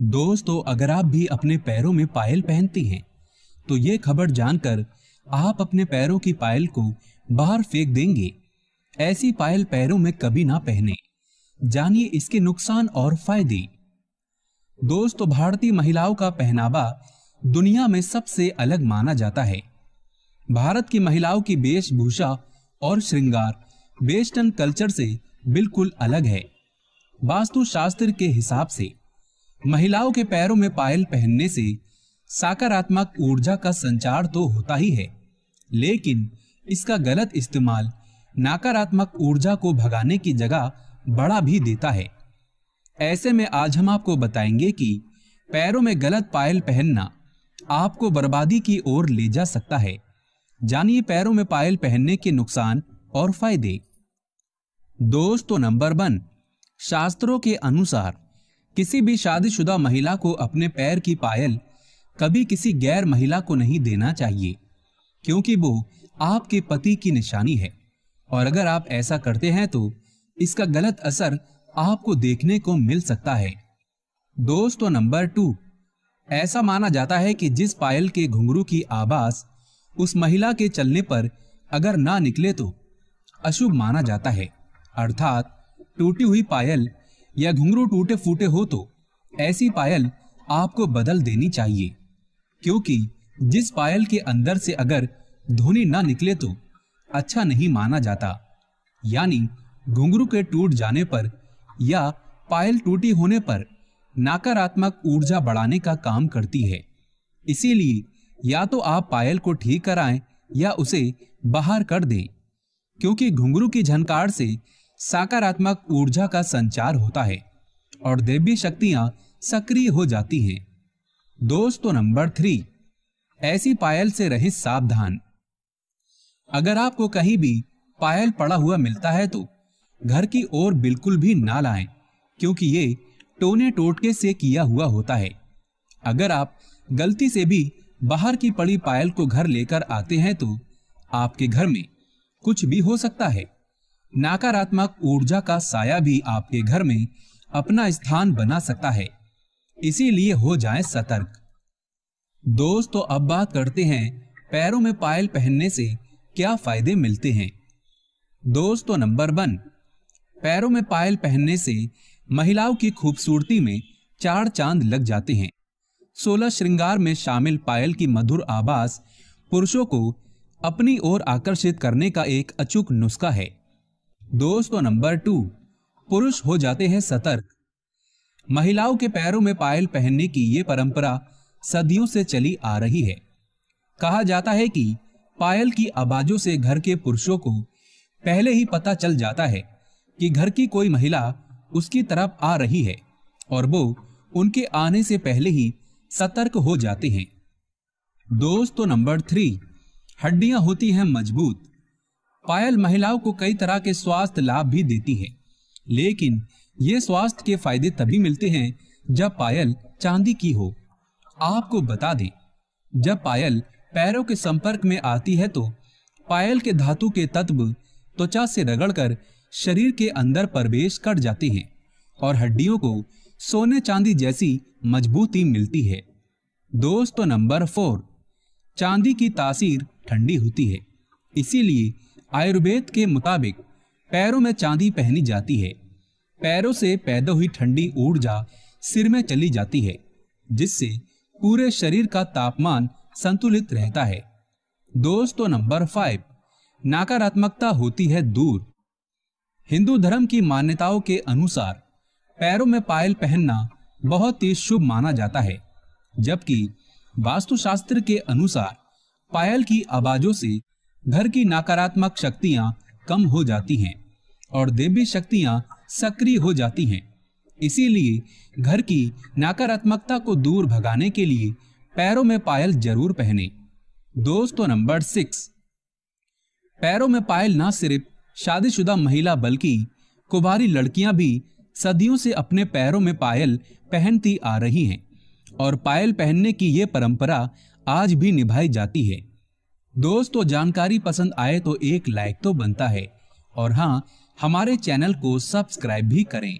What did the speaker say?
दोस्तों तो अगर आप भी अपने पैरों में पायल पहनती हैं तो ये खबर जानकर आप अपने पैरों की पायल को बाहर फेंक देंगे ऐसी पायल पैरों में कभी ना पहने जानिए इसके नुकसान और फायदे दोस्तों तो भारतीय महिलाओं का पहनावा दुनिया में सबसे अलग माना जाता है भारत की महिलाओं की वेशभूषा और श्रृंगार वेस्टर्न कल्चर से बिल्कुल अलग है वास्तुशास्त्र के हिसाब से महिलाओं के पैरों में पायल पहनने से सकारात्मक ऊर्जा का संचार तो होता ही है लेकिन इसका गलत इस्तेमाल नकारात्मक ऊर्जा को भगाने की जगह बड़ा भी देता है ऐसे में आज हम आपको बताएंगे कि पैरों में गलत पायल पहनना आपको बर्बादी की ओर ले जा सकता है जानिए पैरों में पायल पहनने के नुकसान और फायदे दोस्तों तो नंबर वन शास्त्रों के अनुसार किसी भी शादीशुदा महिला को अपने पैर की पायल कभी किसी गैर महिला को नहीं देना चाहिए क्योंकि वो आपके पति की निशानी है और अगर आप ऐसा करते हैं तो इसका गलत असर आपको देखने को मिल सकता है दोस्तों नंबर टू ऐसा माना जाता है कि जिस पायल के घुंघरू की आवाज उस महिला के चलने पर अगर ना निकले तो अशुभ माना जाता है अर्थात टूटी हुई पायल या घुंघरू टूटे फूटे हो तो ऐसी पायल आपको बदल देनी चाहिए क्योंकि जिस पायल के अंदर से अगर ध्वनि ना निकले तो अच्छा नहीं माना जाता यानी घुंघरू के टूट जाने पर या पायल टूटी होने पर नकारात्मक ऊर्जा बढ़ाने का काम करती है इसीलिए या तो आप पायल को ठीक कराएं या उसे बाहर कर दें क्योंकि घुंघरू की झनकार से सकारात्मक ऊर्जा का संचार होता है और देवी शक्तियां सक्रिय हो जाती हैं दोस्तों नंबर थ्री ऐसी पायल से रहित सावधान अगर आपको कहीं भी पायल पड़ा हुआ मिलता है तो घर की ओर बिल्कुल भी ना लाएं क्योंकि ये टोने टोटके से किया हुआ होता है अगर आप गलती से भी बाहर की पड़ी पायल को घर लेकर आते हैं तो आपके घर में कुछ भी हो सकता है नकारात्मक ऊर्जा का साया भी आपके घर में अपना स्थान बना सकता है इसीलिए हो जाए सतर्क दोस्तों तो अब बात करते हैं पैरों में पायल पहनने से क्या फायदे मिलते हैं दोस्तों तो नंबर वन पैरों में पायल पहनने से महिलाओं की खूबसूरती में चार चांद लग जाते हैं सोलह श्रृंगार में शामिल पायल की मधुर आवाज पुरुषों को अपनी ओर आकर्षित करने का एक अचूक नुस्खा है दोस्तों तो नंबर टू पुरुष हो जाते हैं सतर्क महिलाओं के पैरों में पायल पहनने की ये परंपरा सदियों से चली आ रही है कहा जाता है कि पायल की आवाजों से घर के पुरुषों को पहले ही पता चल जाता है कि घर की कोई महिला उसकी तरफ आ रही है और वो उनके आने से पहले ही सतर्क हो जाते हैं दोस्तों तो नंबर थ्री हड्डियां होती हैं मजबूत पायल महिलाओं को कई तरह के स्वास्थ्य लाभ भी देती है लेकिन ये स्वास्थ्य के फायदे तभी मिलते हैं जब पायल चांदी की हो आपको बता दें जब पायल पैरों के संपर्क में आती है तो पायल के धातु के तत्व त्वचा से रगड़कर शरीर के अंदर प्रवेश कर जाते हैं और हड्डियों को सोने चांदी जैसी मजबूती मिलती है दोस्तों नंबर फोर चांदी की तासीर ठंडी होती है इसीलिए आयुर्वेद के मुताबिक पैरों में चांदी पहनी जाती है पैरों से पैदा हुई ठंडी ऊर्जा सिर में चली जाती है जिससे पूरे शरीर का तापमान संतुलित रहता है दोस्तों तो नंबर फाइव नकारात्मकता होती है दूर हिंदू धर्म की मान्यताओं के अनुसार पैरों में पायल पहनना बहुत ही शुभ माना जाता है जबकि वास्तुशास्त्र के अनुसार पायल की आवाजों से घर की नकारात्मक शक्तियां कम हो जाती हैं और देवी शक्तियां सक्रिय हो जाती हैं इसीलिए घर की नकारात्मकता को दूर भगाने के लिए पैरों में पायल जरूर पहने दोस्तों नंबर सिक्स पैरों में पायल ना सिर्फ शादीशुदा महिला बल्कि कुबारी लड़कियां भी सदियों से अपने पैरों में पायल पहनती आ रही हैं और पायल पहनने की ये परंपरा आज भी निभाई जाती है दोस्तों तो जानकारी पसंद आए तो एक लाइक तो बनता है और हाँ हमारे चैनल को सब्सक्राइब भी करें